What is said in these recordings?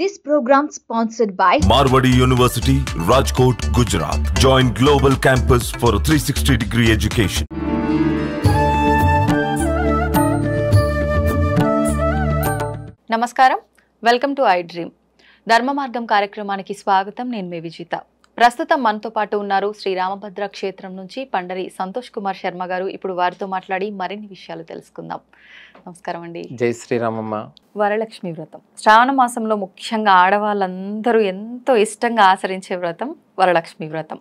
This program sponsored by Marwadi University, Rajkot, Gujarat. Join Global Campus for a 360 degree education. నమస్కారం welcome to I dream ధర్మ మార్గం కార్యక్రమానికి స్వాగతం నేను మే విజిత ప్రస్తుతం మనతో పాటు ఉన్నారు శ్రీ రామభద్ర క్షేత్రం నుంచి పండరి సంతోష్ కుమార్ శర్మ గారు ఇప్పుడు వారితో మాట్లాడి మరిన్ని విషయాలు తెలుసుకుందాం నమస్కారం అండి జై శ్రీరామమ్మ వరలక్ష్మి వ్రతం శ్రావణ మాసంలో ముఖ్యంగా ఆడవాళ్ళందరూ ఎంతో ఇష్టంగా ఆచరించే వ్రతం వరలక్ష్మి వ్రతం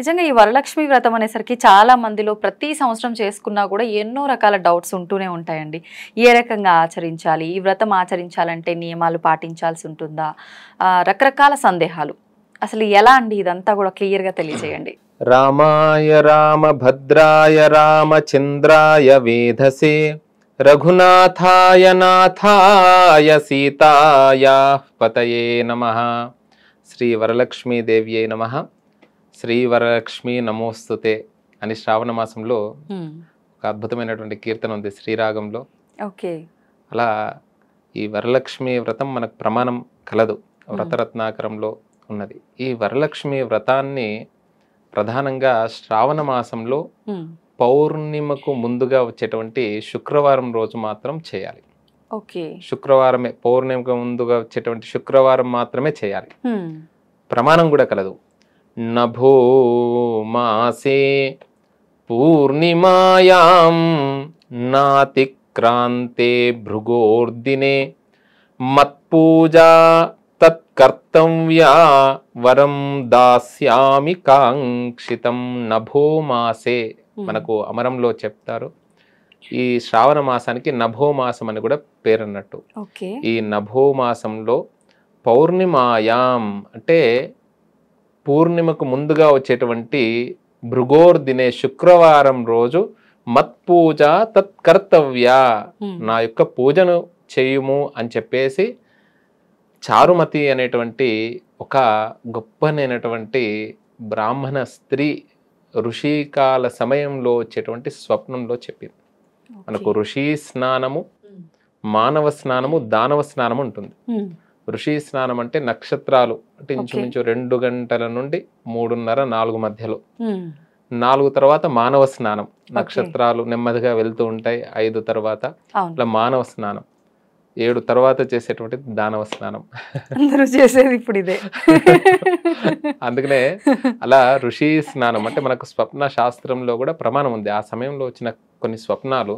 నిజంగా ఈ వరలక్ష్మి వ్రతం అనేసరికి చాలా మందిలో ప్రతి సంవత్సరం చేసుకున్నా కూడా ఎన్నో రకాల డౌట్స్ ఉంటూనే ఉంటాయండి ఏ రకంగా ఆచరించాలి ఈ వ్రతం ఆచరించాలంటే నియమాలు పాటించాల్సి ఉంటుందా రకరకాల సందేహాలు అసలు ఎలా అండి ఇదంతా కూడా క్లియర్ గా తెలియజేయండి రామాయ రామభద్రాయ రామచంద్రాయ వేధసే రఘునాథాయ నాథాయ సీతాయా పతయే నమ శ్రీ అయి నమ శ్రీ వరలక్ష్మి నమోస్తుతే అని శ్రావణ మాసంలో ఒక అద్భుతమైనటువంటి కీర్తన ఉంది శ్రీరాగంలో ఓకే అలా ఈ వరలక్ష్మి వ్రతం మనకు ప్రమాణం కలదు వ్రతరత్నాకరంలో ఉన్నది ఈ వరలక్ష్మి వ్రతాన్ని ప్రధానంగా శ్రావణ మాసంలో పౌర్ణిమకు ముందుగా వచ్చేటువంటి శుక్రవారం రోజు మాత్రం చేయాలి ఓకే శుక్రవారమే పౌర్ణిమకు ముందుగా వచ్చేటువంటి శుక్రవారం మాత్రమే చేయాలి ప్రమాణం కూడా కలదు నభో మాసే పూర్ణిమాయాం నాతిక్రాంతే భృగోర్దినే మత్పూజా కర్తవ్యా వరం దాస్యామి కాంక్షితం నభో మాసే మనకు అమరంలో చెప్తారు ఈ శ్రావణ మాసానికి నభోమాసం అని కూడా పేరన్నట్టు ఈ నభోమాసంలో పౌర్ణిమాయాం అంటే పూర్ణిమకు ముందుగా వచ్చేటువంటి భృగోర్ దినే శుక్రవారం రోజు మత్పూజ తత్కర్తవ్య నా యొక్క పూజను చేయుము అని చెప్పేసి చారుమతి అనేటువంటి ఒక గొప్పనైనటువంటి బ్రాహ్మణ స్త్రీ ఋషికాల సమయంలో వచ్చేటువంటి స్వప్నంలో చెప్పింది మనకు ఋషి స్నానము మానవ స్నానము దానవ స్నానము ఉంటుంది ఋషి స్నానం అంటే నక్షత్రాలు అంటే ఇంచుమించు రెండు గంటల నుండి మూడున్నర నాలుగు మధ్యలో నాలుగు తర్వాత మానవ స్నానం నక్షత్రాలు నెమ్మదిగా వెళ్తూ ఉంటాయి ఐదు తర్వాత ఇట్లా మానవ స్నానం ఏడు తర్వాత చేసేటువంటి దానవ స్నానం అందరూ చేసేది ఇప్పుడు ఇదే అందుకనే అలా ఋషి స్నానం అంటే మనకు స్వప్న శాస్త్రంలో కూడా ప్రమాణం ఉంది ఆ సమయంలో వచ్చిన కొన్ని స్వప్నాలు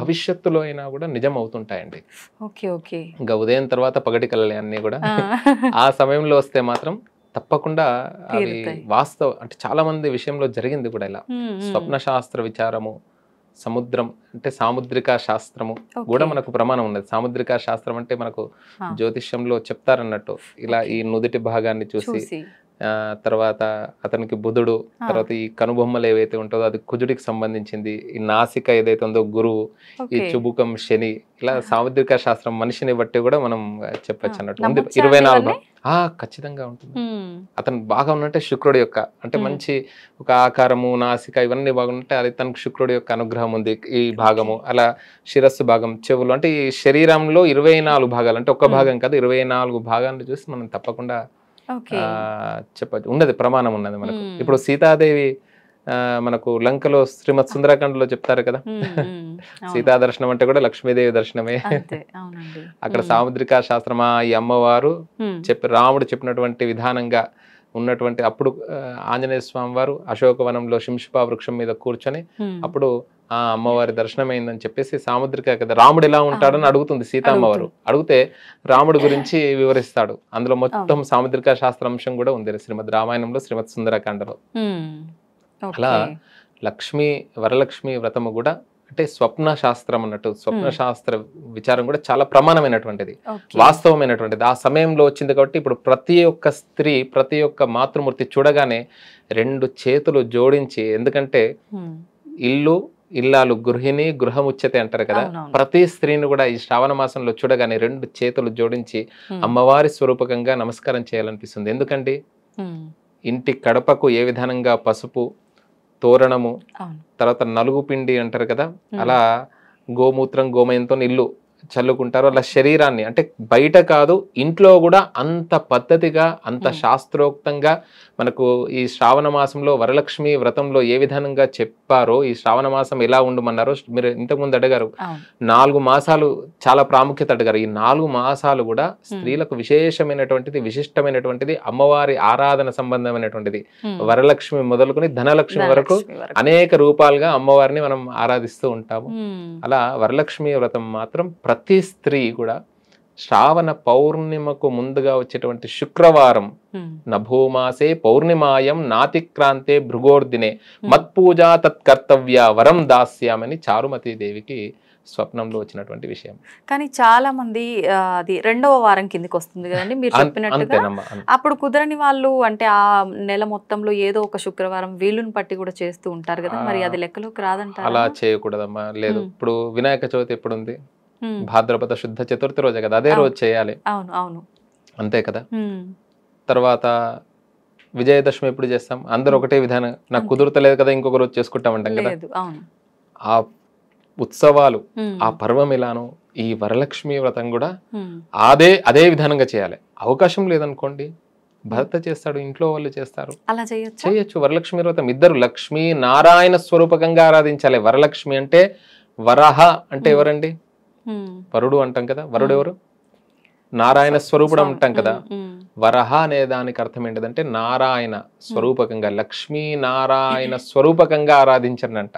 భవిష్యత్తులో అయినా కూడా నిజం అవుతుంటాయండి ఇంకా ఉదయం తర్వాత పగటి కళలే అన్నీ కూడా ఆ సమయంలో వస్తే మాత్రం తప్పకుండా అవి వాస్తవం అంటే చాలా మంది విషయంలో జరిగింది కూడా ఇలా స్వప్న శాస్త్ర విచారము సముద్రం అంటే సాముద్రిక శాస్త్రము కూడా మనకు ప్రమాణం ఉన్నది సాముద్రిక శాస్త్రం అంటే మనకు జ్యోతిష్యంలో చెప్తారన్నట్టు ఇలా ఈ నుదుటి భాగాన్ని చూసి తర్వాత అతనికి బుధుడు తర్వాత ఈ కనుబొమ్మలు ఏవైతే ఉంటుందో అది కుజుడికి సంబంధించింది ఈ నాసిక ఏదైతే ఉందో గురువు ఈ చుబుకం శని ఇలా సాముద్రిక శాస్త్రం మనిషిని బట్టి కూడా మనం చెప్పచ్చు అన్నట్టు ఇరవై నాలుగు ఖచ్చితంగా ఉంటుంది అతను బాగా ఉన్నట్టే శుక్రుడి యొక్క అంటే మంచి ఒక ఆకారము నాసిక ఇవన్నీ బాగున్నట్టే అది తనకు శుక్రుడి యొక్క అనుగ్రహం ఉంది ఈ భాగము అలా శిరస్సు భాగం చెవులు అంటే ఈ శరీరంలో ఇరవై భాగాలు అంటే ఒక్క భాగం కాదు ఇరవై భాగాలను చూసి మనం తప్పకుండా చెప్పచ్చు ఉన్నది ప్రమాణం ఉన్నది మనకు ఇప్పుడు సీతాదేవి మనకు లంకలో శ్రీమత్ లో చెప్తారు కదా సీతా దర్శనం అంటే కూడా లక్ష్మీదేవి దర్శనమే అక్కడ సాముద్రిక శాస్త్రమా ఈ అమ్మవారు చెప్పి రాముడు చెప్పినటువంటి విధానంగా ఉన్నటువంటి అప్పుడు ఆంజనేయ స్వామి వారు అశోకవనంలో శింషిపా వృక్షం మీద కూర్చొని అప్పుడు ఆ అమ్మవారి దర్శనం అయిందని చెప్పేసి సాముద్రిక కదా రాముడు ఎలా ఉంటాడని అడుగుతుంది సీతామ్మవారు అడిగితే రాముడి గురించి వివరిస్తాడు అందులో మొత్తం సాముద్రిక అంశం కూడా ఉంది శ్రీమద్ రామాయణంలో శ్రీమద్ సుందరకాండలో అలా లక్ష్మి వరలక్ష్మి వ్రతము కూడా అంటే స్వప్న శాస్త్రం అన్నట్టు స్వప్న శాస్త్ర విచారం కూడా చాలా ప్రమాణమైనటువంటిది వాస్తవమైనటువంటిది ఆ సమయంలో వచ్చింది కాబట్టి ఇప్పుడు ప్రతి ఒక్క స్త్రీ ప్రతి ఒక్క మాతృమూర్తి చూడగానే రెండు చేతులు జోడించి ఎందుకంటే ఇల్లు ఇల్లాలు గృహిణి గృహముచ్చతి అంటారు కదా ప్రతి స్త్రీని కూడా ఈ శ్రావణ మాసంలో చూడగానే రెండు చేతులు జోడించి అమ్మవారి స్వరూపకంగా నమస్కారం చేయాలనిపిస్తుంది ఎందుకంటే ఇంటి కడపకు ఏ విధానంగా పసుపు తోరణము తర్వాత నలుగు పిండి అంటారు కదా అలా గోమూత్రం గోమయంతో ఇల్లు చల్లుకుంటారు అలా శరీరాన్ని అంటే బయట కాదు ఇంట్లో కూడా అంత పద్ధతిగా అంత శాస్త్రోక్తంగా మనకు ఈ శ్రావణ మాసంలో వరలక్ష్మి వ్రతంలో ఏ విధంగా చెప్పారో ఈ శ్రావణ మాసం ఎలా ఉండమన్నారో మీరు ఇంతకుముందు అడిగారు నాలుగు మాసాలు చాలా ప్రాముఖ్యత అడిగారు ఈ నాలుగు మాసాలు కూడా స్త్రీలకు విశేషమైనటువంటిది విశిష్టమైనటువంటిది అమ్మవారి ఆరాధన సంబంధమైనటువంటిది వరలక్ష్మి మొదలుకొని ధనలక్ష్మి వరకు అనేక రూపాలుగా అమ్మవారిని మనం ఆరాధిస్తూ ఉంటాము అలా వరలక్ష్మి వ్రతం మాత్రం ప్రతి స్త్రీ కూడా శ్రావణ పౌర్ణిమకు ముందుగా వచ్చేటువంటి శుక్రవారం నభూమాసే పౌర్ణిమాయం నాతిక్రాంతే భృగోర్దినే మత్పూజా తత్కర్తవ్య వరం దాస్యామని దేవికి స్వప్నంలో వచ్చినటువంటి విషయం కానీ చాలా మంది అది రెండవ వారం కిందకి వస్తుంది కదండి మీరు చెప్పినట్టుగా అప్పుడు కుదరని వాళ్ళు అంటే ఆ నెల మొత్తంలో ఏదో ఒక శుక్రవారం వీలుని పట్టి కూడా చేస్తూ ఉంటారు కదా మరి అది లెక్కలోకి రాదంటే అలా చేయకూడదమ్మా లేదు ఇప్పుడు వినాయక చవితి ఎప్పుడు ఉంది భాద్రపద శుద్ధ చతుర్థి రోజే కదా అదే రోజు చేయాలి అంతే కదా తర్వాత విజయదశమి ఎప్పుడు చేస్తాం అందరు ఒకటే విధానం నాకు కుదురతలేదు కదా ఇంకొక రోజు చేసుకుంటాం అంటాం కదా ఆ ఉత్సవాలు ఆ పర్వం ఇలాను ఈ వరలక్ష్మి వ్రతం కూడా అదే అదే విధానంగా చేయాలి అవకాశం లేదనుకోండి భర్త చేస్తాడు ఇంట్లో వాళ్ళు చేస్తారు చేయొచ్చు చేయొచ్చు వరలక్ష్మి వ్రతం ఇద్దరు లక్ష్మి నారాయణ స్వరూపకంగా ఆరాధించాలి వరలక్ష్మి అంటే వరహ అంటే ఎవరండి వరుడు అంటాం కదా వరుడు ఎవరు నారాయణ స్వరూపుడు అంటాం కదా వరహ అనే దానికి అర్థం ఏంటంటే నారాయణ స్వరూపకంగా లక్ష్మీ నారాయణ స్వరూపకంగా ఆరాధించనంట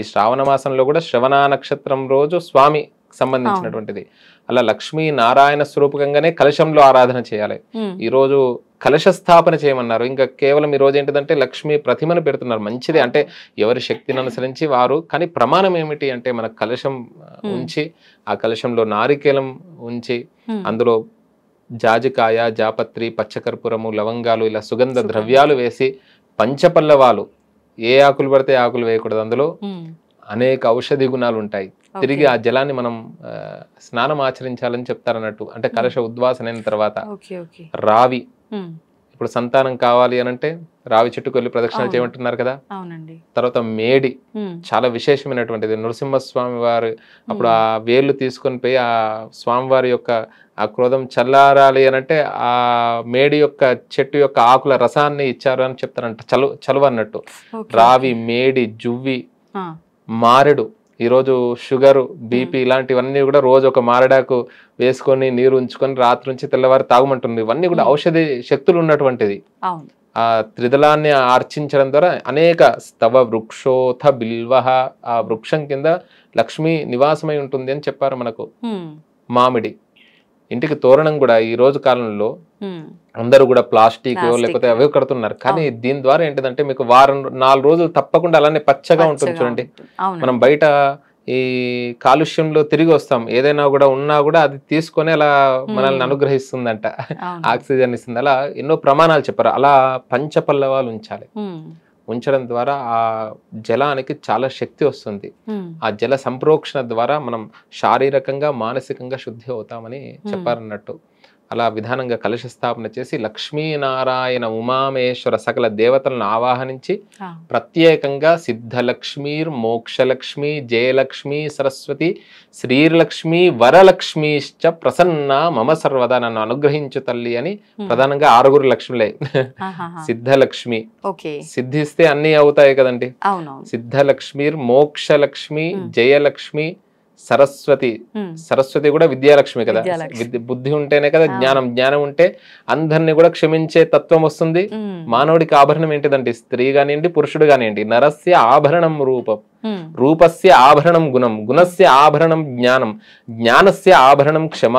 ఈ శ్రావణ మాసంలో కూడా శ్రవణ నక్షత్రం రోజు స్వామి సంబంధించినటువంటిది అలా లక్ష్మీ నారాయణ స్వరూపకంగానే కలశంలో ఆరాధన చేయాలి ఈ రోజు కలశస్థాపన చేయమన్నారు ఇంకా కేవలం ఈ రోజు ఏంటిదంటే లక్ష్మి ప్రతిమను పెడుతున్నారు మంచిది అంటే ఎవరి శక్తిని అనుసరించి వారు కానీ ప్రమాణం ఏమిటి అంటే మన కలశం ఉంచి ఆ కలశంలో నారికేలం ఉంచి అందులో జాజికాయ జాపత్రి పచ్చకర్పూరము లవంగాలు ఇలా సుగంధ ద్రవ్యాలు వేసి పంచపల్లవాలు ఏ ఆకులు పడితే ఆకులు వేయకూడదు అందులో అనేక ఔషధి గుణాలు ఉంటాయి తిరిగి ఆ జలాన్ని మనం స్నానం ఆచరించాలని చెప్తారన్నట్టు అంటే కలశ ఉద్వాసన అయిన తర్వాత రావి ఇప్పుడు సంతానం కావాలి అని అంటే రావి చెట్టుకు వెళ్ళి ప్రదక్షిణాలు చేయమంటున్నారు కదా తర్వాత మేడి చాలా విశేషమైనటువంటిది నృసింహస్వామి వారు అప్పుడు ఆ వేర్లు తీసుకొని పోయి ఆ స్వామివారి యొక్క ఆ క్రోధం చల్లారాలి అని అంటే ఆ మేడి యొక్క చెట్టు యొక్క ఆకుల రసాన్ని ఇచ్చారు అని చెప్తారంట చలు చలువన్నట్టు రావి మేడి జువ్వి మారెడు ఈరోజు షుగర్ బీపీ ఇలాంటివన్నీ కూడా రోజు ఒక మారడాకు వేసుకొని నీరు ఉంచుకొని రాత్రి నుంచి తెల్లవారు తాగమంటుంది ఇవన్నీ కూడా ఔషధి శక్తులు ఉన్నటువంటిది ఆ త్రిదళాన్ని ఆర్చించడం ద్వారా అనేక స్తవ వృక్షోథ బిల్వ ఆ వృక్షం కింద లక్ష్మి నివాసమై ఉంటుంది అని చెప్పారు మనకు మామిడి ఇంటికి తోరణం కూడా ఈ రోజు కాలంలో అందరూ కూడా ప్లాస్టిక్ లేకపోతే అవే కడుతున్నారు కానీ దీని ద్వారా ఏంటిదంటే మీకు వారం నాలుగు రోజులు తప్పకుండా అలానే పచ్చగా ఉంటుంది చూడండి మనం బయట ఈ కాలుష్యంలో తిరిగి వస్తాం ఏదైనా కూడా ఉన్నా కూడా అది తీసుకొని అలా మనల్ని అనుగ్రహిస్తుందంట ఆక్సిజన్ ఇస్తుంది అలా ఎన్నో ప్రమాణాలు చెప్పారు అలా పంచపల్లవాలు ఉంచాలి ఉంచడం ద్వారా ఆ జలానికి చాలా శక్తి వస్తుంది ఆ జల సంప్రోక్షణ ద్వారా మనం శారీరకంగా మానసికంగా శుద్ధి అవుతామని చెప్పారన్నట్టు అలా విధానంగా కలశ స్థాపన చేసి లక్ష్మీనారాయణ ఉమామేశ్వర సకల దేవతలను ఆవాహనించి ప్రత్యేకంగా సిద్ధలక్ష్మీర్ మోక్షలక్ష్మి జయలక్ష్మి సరస్వతి శ్రీలక్ష్మి వరలక్ష్మిశ్చ ప్రసన్న మమ సర్వదా నన్ను అనుగ్రహించు తల్లి అని ప్రధానంగా ఆరుగురు లక్ష్మిలే సిద్ధలక్ష్మి సిద్ధిస్తే అన్ని అవుతాయి కదండి సిద్ధలక్ష్మీర్ మోక్షలక్ష్మి జయలక్ష్మి సరస్వతి సరస్వతి కూడా విద్యాలక్ష్మి కదా బుద్ధి ఉంటేనే కదా జ్ఞానం జ్ఞానం ఉంటే అందరిని కూడా క్షమించే తత్వం వస్తుంది మానవుడికి ఆభరణం ఏంటిదంటే స్త్రీ కానివ్వండి పురుషుడు కానివ్వండి నరస్య ఆభరణం రూపం రూపస్య ఆభరణం గుణం గుణస్య ఆభరణం జ్ఞానం జ్ఞానస్య ఆభరణం క్షమ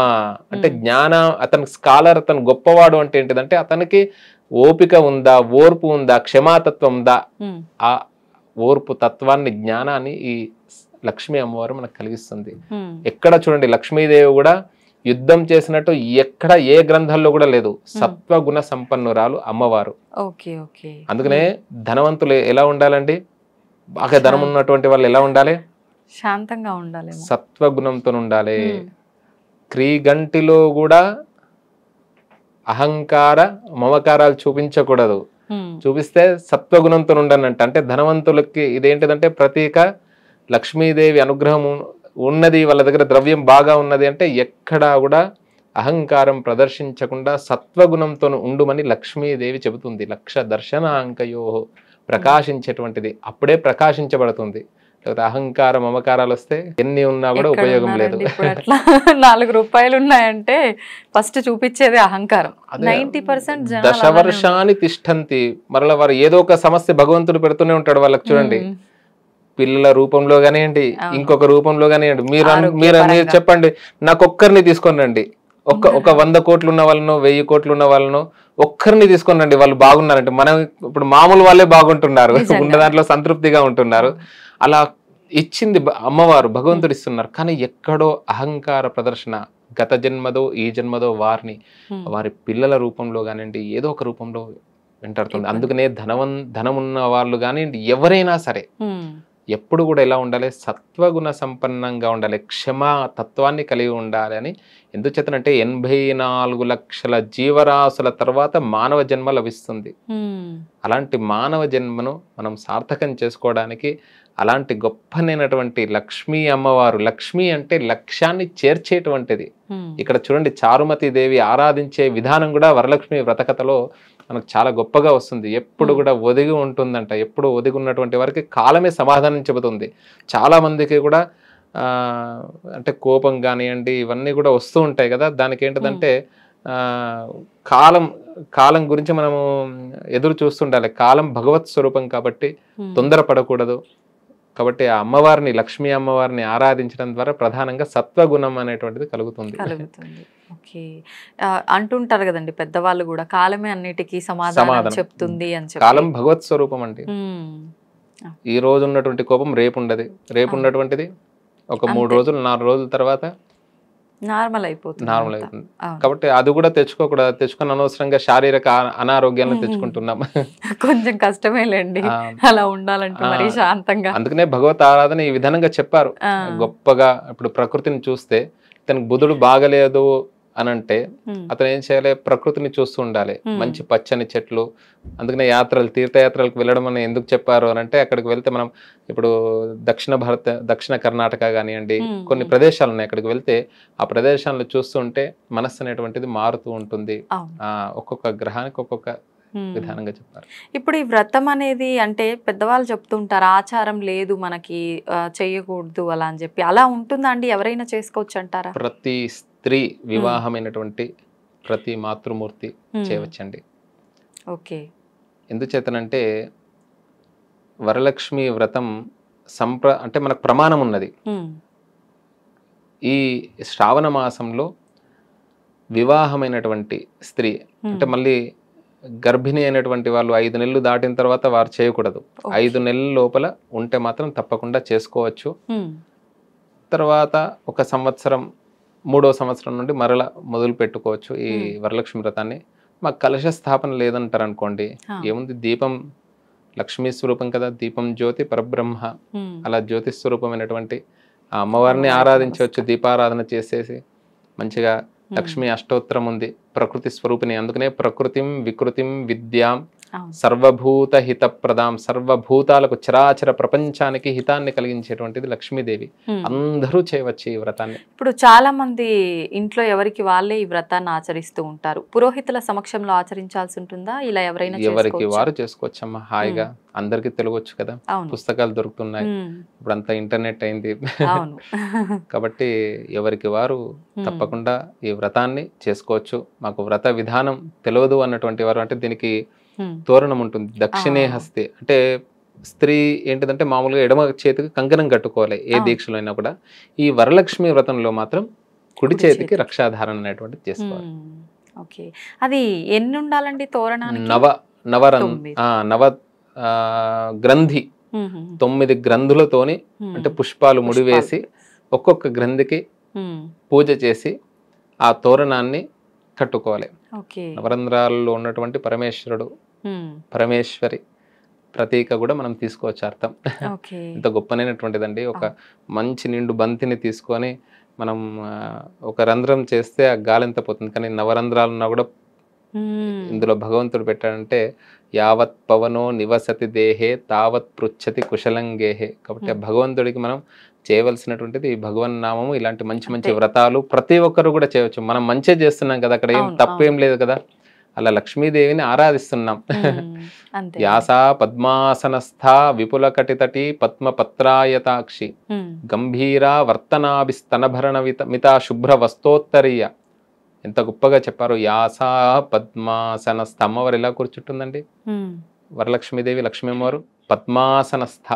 అంటే జ్ఞాన అతని స్కాలర్ అతను గొప్పవాడు అంటే ఏంటిదంటే అతనికి ఓపిక ఉందా ఓర్పు ఉందా క్షమాతత్వం ఉందా ఆ ఓర్పు తత్వాన్ని జ్ఞానాన్ని ఈ లక్ష్మీ అమ్మవారు మనకు కలిగిస్తుంది ఎక్కడ చూడండి లక్ష్మీదేవి కూడా యుద్ధం చేసినట్టు ఎక్కడ ఏ గ్రంథాల్లో కూడా లేదు సత్వగుణ సంపన్నురాలు అమ్మవారు అందుకనే ధనవంతులు ఎలా ఉండాలండి బాగా ధనం ఉన్నటువంటి వాళ్ళు ఎలా ఉండాలి శాంతంగా ఉండాలి సత్వగుణంతో ఉండాలి క్రీగంటిలో కూడా అహంకార మమకారాలు చూపించకూడదు చూపిస్తే సత్వగుణంతో ఉండనంట అంటే ధనవంతులకి ఇదేంటిదంటే ప్రతీక లక్ష్మీదేవి అనుగ్రహం ఉన్నది వాళ్ళ దగ్గర ద్రవ్యం బాగా ఉన్నది అంటే ఎక్కడా కూడా అహంకారం ప్రదర్శించకుండా సత్వగుణంతో ఉండుమని లక్ష్మీదేవి చెబుతుంది లక్ష దర్శనాంకయో ప్రకాశించేటువంటిది అప్పుడే ప్రకాశించబడుతుంది లేకపోతే అహంకారం అమకారాలు వస్తే ఎన్ని ఉన్నా కూడా ఉపయోగం లేదు నాలుగు రూపాయలు ఉన్నాయంటే ఫస్ట్ చూపించేది అహంకారం నైన్టీ పర్సెంట్ దశవర్షాన్ని తిష్టంతి మరలా వారు ఏదో ఒక సమస్య భగవంతుడు పెడుతూనే ఉంటాడు వాళ్ళకి చూడండి పిల్లల రూపంలో కానివ్వండి ఇంకొక రూపంలో కానివ్వండి మీరు మీరు మీరు చెప్పండి నాకు ఒక్కరిని తీసుకొని రండి ఒక ఒక వంద కోట్లు ఉన్న వాళ్ళను వెయ్యి కోట్లు ఉన్న వాళ్ళను ఒక్కరిని తీసుకొని రండి వాళ్ళు బాగున్నారంటే మనం ఇప్పుడు మామూలు వాళ్ళే బాగుంటున్నారు ఉన్న దాంట్లో సంతృప్తిగా ఉంటున్నారు అలా ఇచ్చింది అమ్మవారు భగవంతుడు ఇస్తున్నారు కానీ ఎక్కడో అహంకార ప్రదర్శన గత జన్మదో ఈ జన్మదో వారిని వారి పిల్లల రూపంలో కానివ్వండి ఏదో ఒక రూపంలో వెంటాడుతుంది అందుకనే ధనవన్ ధనం ఉన్న వాళ్ళు కానివ్వండి ఎవరైనా సరే ఎప్పుడు కూడా ఎలా ఉండాలి సత్వగుణ సంపన్నంగా ఉండాలి క్షమా తత్వాన్ని కలిగి ఉండాలి అని ఎందుచేతనంటే ఎనభై నాలుగు లక్షల జీవరాశుల తర్వాత మానవ జన్మ లభిస్తుంది అలాంటి మానవ జన్మను మనం సార్థకం చేసుకోవడానికి అలాంటి గొప్పనైనటువంటి లక్ష్మీ అమ్మవారు లక్ష్మి అంటే లక్ష్యాన్ని చేర్చేటువంటిది ఇక్కడ చూడండి చారుమతి దేవి ఆరాధించే విధానం కూడా వరలక్ష్మి వ్రతకథలో మనకు చాలా గొప్పగా వస్తుంది ఎప్పుడు కూడా ఒదిగి ఉంటుందంట ఎప్పుడు ఒదిగి ఉన్నటువంటి వారికి కాలమే సమాధానం చెబుతుంది చాలా మందికి కూడా అంటే కోపం కానివ్వండి ఇవన్నీ కూడా వస్తూ ఉంటాయి కదా దానికి ఏంటంటే కాలం కాలం గురించి మనము ఎదురు చూస్తుండాలి కాలం భగవత్ స్వరూపం కాబట్టి తొందరపడకూడదు కాబట్టి ఆ అమ్మవారిని లక్ష్మీ అమ్మవారిని ఆరాధించడం ద్వారా ప్రధానంగా సత్వగుణం అనేటువంటిది కలుగుతుంది అంటుంటారు కదండి పెద్దవాళ్ళు కూడా కాలమే అన్నిటికీ సమాధానం చెప్తుంది అని కాలం భగవత్ స్వరూపం అండి ఈ రోజు ఉన్నటువంటి కోపం రేపు ఉండదు రేపు ఉన్నటువంటిది ఒక మూడు రోజులు నాలుగు రోజుల తర్వాత నార్మల్ అయిపోతుంది నార్మల్ అయిపోతుంది కాబట్టి అది కూడా తెచ్చుకోకూడదు తెచ్చుకుని అనవసరంగా శారీరక అనారోగ్యాలను తెచ్చుకుంటున్నాం కొంచెం కష్టమేలేండి అలా ఉండాలంటే శాంతంగా అందుకనే భగవత్ ఆరాధన ఈ విధానంగా చెప్పారు గొప్పగా ఇప్పుడు ప్రకృతిని చూస్తే తనకు బుధుడు బాగలేదు అని అంటే అతను ఏం చేయాలి ప్రకృతిని చూస్తూ ఉండాలి మంచి పచ్చని చెట్లు అందుకనే యాత్రలు తీర్థయాత్రలకు వెళ్ళడం అని ఎందుకు చెప్పారు అని అంటే అక్కడికి వెళ్తే మనం ఇప్పుడు దక్షిణ భారత దక్షిణ కర్ణాటక కానివ్వండి కొన్ని ప్రదేశాలు ఉన్నాయి అక్కడికి వెళ్తే ఆ ప్రదేశాలను చూస్తుంటే మనస్సు అనేటువంటిది మారుతూ ఉంటుంది ఒక్కొక్క గ్రహానికి ఒక్కొక్క విధానంగా చెప్పారు ఇప్పుడు ఈ వ్రతం అనేది అంటే పెద్దవాళ్ళు చెప్తుంటారు ఆచారం లేదు మనకి చేయకూడదు అలా అని చెప్పి అలా ఉంటుందా అండి ఎవరైనా చేసుకోవచ్చు అంటారా ప్రతి స్త్రీ వివాహమైనటువంటి ప్రతి మాతృమూర్తి చేయవచ్చండి ఓకే ఎందుచేతనంటే వరలక్ష్మి వ్రతం సంప్ర అంటే మనకు ప్రమాణం ఉన్నది ఈ శ్రావణ మాసంలో వివాహమైనటువంటి స్త్రీ అంటే మళ్ళీ గర్భిణి అయినటువంటి వాళ్ళు ఐదు నెలలు దాటిన తర్వాత వారు చేయకూడదు ఐదు నెలల లోపల ఉంటే మాత్రం తప్పకుండా చేసుకోవచ్చు తర్వాత ఒక సంవత్సరం మూడో సంవత్సరం నుండి మరల మొదలు పెట్టుకోవచ్చు ఈ వరలక్ష్మి వ్రతాన్ని మాకు కలశ స్థాపన లేదంటారు అనుకోండి ఏముంది దీపం లక్ష్మీ స్వరూపం కదా దీపం జ్యోతి పరబ్రహ్మ అలా జ్యోతి స్వరూపమైనటువంటి ఆ అమ్మవారిని ఆరాధించవచ్చు దీపారాధన చేసేసి మంచిగా లక్ష్మీ అష్టోత్తరం ఉంది ప్రకృతి స్వరూపిణి అందుకనే ప్రకృతిం వికృతిం విద్యాం సర్వభూత హితప్రదాం సర్వభూతాలకు చరాచర ప్రపంచానికి హితాన్ని కలిగించేటువంటిది లక్ష్మీదేవి అందరూ చేయవచ్చు ఈ వ్రతాన్ని ఇప్పుడు చాలా మంది ఇంట్లో ఎవరికి వాళ్ళే ఈ వ్రతాన్ని ఆచరిస్తూ ఉంటారు పురోహితుల సమక్షంలో ఆచరించాల్సి ఉంటుందా ఇలా ఎవరైనా ఎవరికి వారు చేసుకోవచ్చమ్మా హాయిగా అందరికి తెలియవచ్చు కదా పుస్తకాలు దొరుకుతున్నాయి ఇప్పుడంతా ఇంటర్నెట్ అయింది కాబట్టి ఎవరికి వారు తప్పకుండా ఈ వ్రతాన్ని చేసుకోవచ్చు మాకు వ్రత విధానం తెలియదు అన్నటువంటి వారు అంటే దీనికి తోరణం ఉంటుంది దక్షిణే హస్తే అంటే స్త్రీ ఏంటిదంటే మామూలుగా ఎడమ చేతికి కంకణం కట్టుకోవాలి ఏ దీక్షలో అయినా కూడా ఈ వరలక్ష్మి వ్రతంలో మాత్రం కుడి చేతికి రక్షాధారణ అనేటువంటిది చేసుకోవాలి అది ఎన్ని ఉండాలండి నవ నవరం నవ గ్రంథి తొమ్మిది గ్రంథులతోని అంటే పుష్పాలు ముడివేసి ఒక్కొక్క గ్రంథికి పూజ చేసి ఆ తోరణాన్ని కట్టుకోవాలి నవరంధ్రాల్లో ఉన్నటువంటి పరమేశ్వరుడు పరమేశ్వరి ప్రతీక కూడా మనం తీసుకోవచ్చు అర్థం ఇంత గొప్పనైనటువంటిదండి ఒక మంచి నిండు బంతిని తీసుకొని మనం ఒక రంధ్రం చేస్తే ఆ గాలి ఎంత పోతుంది కానీ నవరంధ్రాలు ఉన్నా కూడా ఇందులో భగవంతుడు పెట్టాడంటే యావత్ పవనో నివసతి దేహే తావత్ పృచ్చతి కుశలం గేహే కాబట్టి ఆ భగవంతుడికి మనం చేయవలసినటువంటిది భగవన్ నామము ఇలాంటి మంచి మంచి వ్రతాలు ప్రతి ఒక్కరు కూడా చేయవచ్చు మనం మంచి చేస్తున్నాం కదా అక్కడ ఏం తప్పేం లేదు కదా అలా లక్ష్మీదేవిని ఆరాధిస్తున్నాం యాస పద్మాసనస్థ విపుల కటితటి పత్రాయతాక్షి గంభీర వర్తనాభిస్తనభరణ మితా శుభ్ర వస్తోత్తరీయ ఎంత గొప్పగా చెప్పారు యాస పద్మాసనస్థ అమ్మవారు ఎలా కూర్చుంటుందండి వరలక్ష్మీదేవి లక్ష్మీ అమ్మవారు పద్మాసనస్థ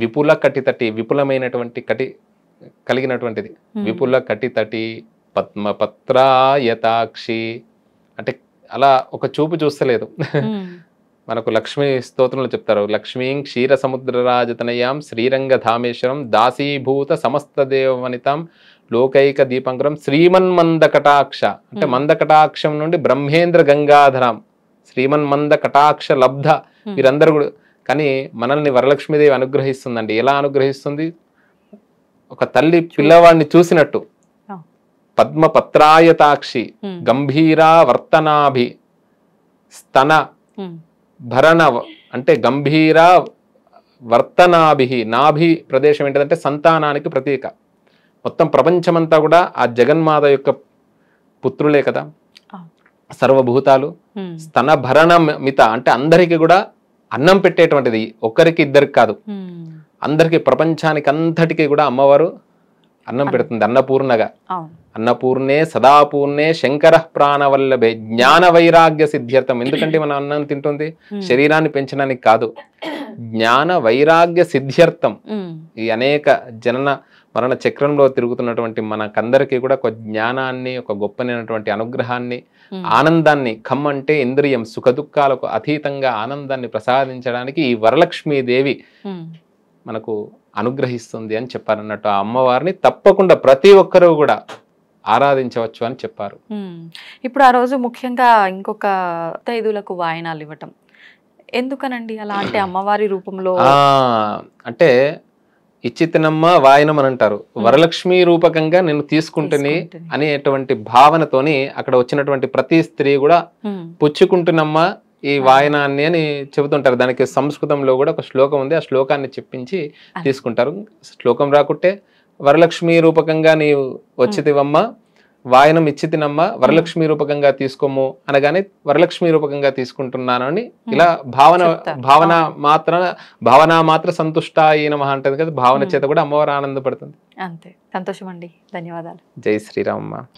విపుల కటితటి విపులమైనటువంటి కటి కలిగినటువంటిది విపుల కటితటి పద్మపత్రాయతాక్షి అంటే అలా ఒక చూపు చూస్తలేదు మనకు లక్ష్మీ స్తోత్రంలో చెప్తారు లక్ష్మీ క్షీర సముద్రరాజతనయాం ధామేశ్వరం దాసీభూత సమస్త దేవనితం లోకైక దీపంకరం మంద కటాక్ష అంటే మంద కటాక్షం నుండి బ్రహ్మేంద్ర గంగాధరం మంద కటాక్ష లబ్ధ వీరందరూ కూడా కానీ మనల్ని వరలక్ష్మీదేవి అనుగ్రహిస్తుందండి ఎలా అనుగ్రహిస్తుంది ఒక తల్లి పిల్లవాడిని చూసినట్టు పద్మపత్రాయతాక్షి గంభీరా వర్తనాభి స్తన భరణ అంటే గంభీర వర్తనాభి నాభి ప్రదేశం ఏంటంటే సంతానానికి ప్రతీక మొత్తం ప్రపంచమంతా కూడా ఆ జగన్మాత యొక్క పుత్రులే కదా సర్వభూతాలు భరణ మిత అంటే అందరికీ కూడా అన్నం పెట్టేటువంటిది ఒక్కరికి ఇద్దరికి కాదు అందరికీ ప్రపంచానికి అంతటికీ కూడా అమ్మవారు అన్నం పెడుతుంది అన్నపూర్ణగా అన్నపూర్ణే సదాపూర్ణే శంకర ప్రాణవల్లభే జ్ఞాన వైరాగ్య సిద్ధ్యర్థం ఎందుకంటే మన అన్నం తింటుంది శరీరాన్ని పెంచడానికి కాదు జ్ఞాన వైరాగ్య సిద్ధ్యర్థం ఈ అనేక జనన మరణ చక్రంలో తిరుగుతున్నటువంటి మనకందరికీ కూడా ఒక జ్ఞానాన్ని ఒక గొప్పనైనటువంటి అనుగ్రహాన్ని ఆనందాన్ని ఖమ్ అంటే ఇంద్రియం సుఖదుఖాలకు అతీతంగా ఆనందాన్ని ప్రసాదించడానికి ఈ వరలక్ష్మీదేవి మనకు అనుగ్రహిస్తుంది అని చెప్పారన్నట్టు ఆ అమ్మవారిని తప్పకుండా ప్రతి ఒక్కరూ కూడా ఆరాధించవచ్చు అని చెప్పారు ఇప్పుడు ఆ రోజు ముఖ్యంగా ఇంకొక ఐదులకు వాయనాలు ఇవ్వటం ఎందుకనండి అలా అంటే అమ్మవారి రూపంలో అంటే ఇచ్చితనమ్మ వాయనం అని అంటారు వరలక్ష్మి రూపకంగా నేను తీసుకుంటుని అనేటువంటి భావనతోని అక్కడ వచ్చినటువంటి ప్రతి స్త్రీ కూడా పుచ్చుకుంటున్నమ్మ ఈ వాయనాన్ని అని చెబుతుంటారు దానికి సంస్కృతంలో కూడా ఒక శ్లోకం ఉంది ఆ శ్లోకాన్ని చెప్పించి తీసుకుంటారు శ్లోకం రాకుంటే వరలక్ష్మి రూపకంగా నీవు వచ్చితివమ్మా వాయనం ఇచ్చితినమ్మా వరలక్ష్మి రూపకంగా తీసుకోము అనగానే వరలక్ష్మి రూపకంగా తీసుకుంటున్నాను అని ఇలా భావన భావన మాత్ర భావన మాత్ర సంతుష్ట అయిన మహా అంటది కదా భావన చేత కూడా అమ్మవారు ఆనందపడుతుంది అంతే సంతోషం అండి ధన్యవాదాలు జై శ్రీరామ్మ